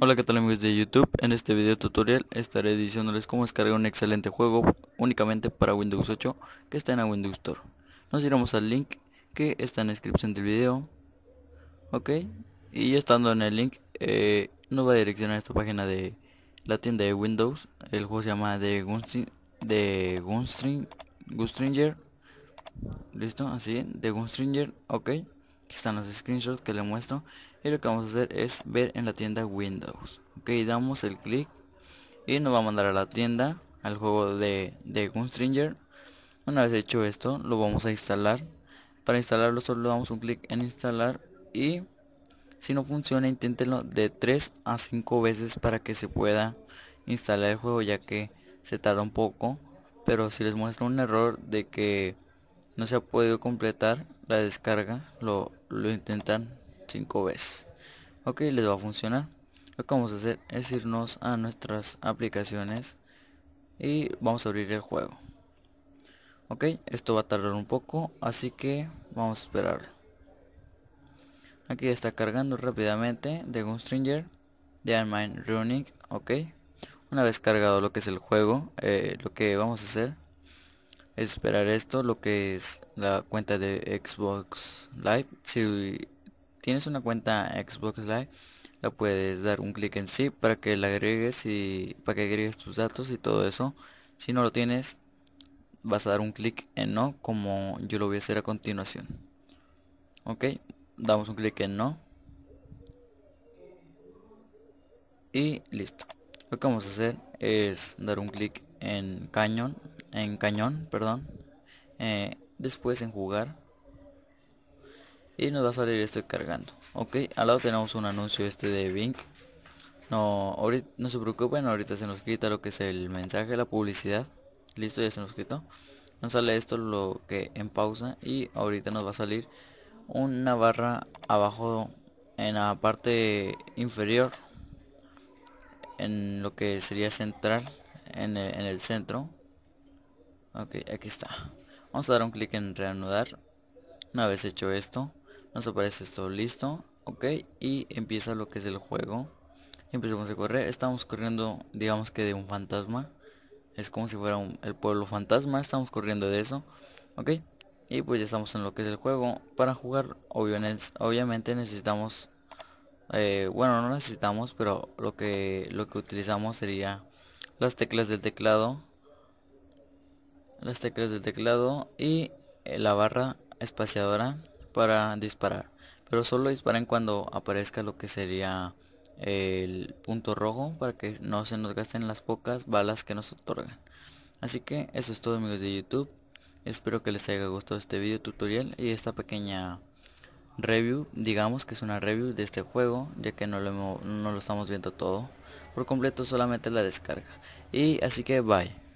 Hola que tal amigos de YouTube, en este video tutorial estaré diciéndoles cómo descargar un excelente juego únicamente para Windows 8 que está en la Windows Store. Nos iremos al link que está en la descripción del video, ok, y estando en el link eh, nos va a direccionar a esta página de la tienda de Windows, el juego se llama The Gunstringer, listo, así, The Gunstringer, ok. Aquí están los screenshots que le muestro. Y lo que vamos a hacer es ver en la tienda Windows. Ok, damos el clic. Y nos va a mandar a la tienda. Al juego de, de Gunstringer. Una vez hecho esto, lo vamos a instalar. Para instalarlo solo damos un clic en instalar. Y si no funciona, inténtenlo de 3 a 5 veces para que se pueda instalar el juego. Ya que se tarda un poco. Pero si les muestro un error de que no se ha podido completar la descarga lo, lo intentan 5 veces ok les va a funcionar lo que vamos a hacer es irnos a nuestras aplicaciones y vamos a abrir el juego ok esto va a tardar un poco así que vamos a esperar aquí está cargando rápidamente de stringer de Mind Running ok una vez cargado lo que es el juego eh, lo que vamos a hacer esperar esto, lo que es la cuenta de Xbox Live. Si tienes una cuenta Xbox Live, la puedes dar un clic en sí para que la agregues y para que agregues tus datos y todo eso. Si no lo tienes, vas a dar un clic en no, como yo lo voy a hacer a continuación. Ok, damos un clic en no. Y listo. Lo que vamos a hacer es dar un clic en cañón, en cañón, perdón, eh, después en jugar y nos va a salir esto cargando. Ok, al lado tenemos un anuncio este de Bing. No, ahorita, no se preocupen, ahorita se nos quita lo que es el mensaje, la publicidad. Listo, ya se nos quitó. Nos sale esto lo que en pausa y ahorita nos va a salir una barra abajo en la parte inferior en lo que sería central en el, centro ok aquí está vamos a dar un clic en reanudar una vez hecho esto nos aparece esto listo ok y empieza lo que es el juego empezamos a correr estamos corriendo digamos que de un fantasma es como si fuera un, el pueblo fantasma estamos corriendo de eso ok y pues ya estamos en lo que es el juego para jugar obviamente, obviamente necesitamos eh, bueno no necesitamos pero lo que lo que utilizamos sería las teclas del teclado las teclas del teclado y eh, la barra espaciadora para disparar pero solo disparen cuando aparezca lo que sería el punto rojo para que no se nos gasten las pocas balas que nos otorgan así que eso es todo amigos de youtube espero que les haya gustado este video tutorial y esta pequeña review, digamos que es una review de este juego, ya que no lo, no lo estamos viendo todo por completo, solamente la descarga. Y así que bye.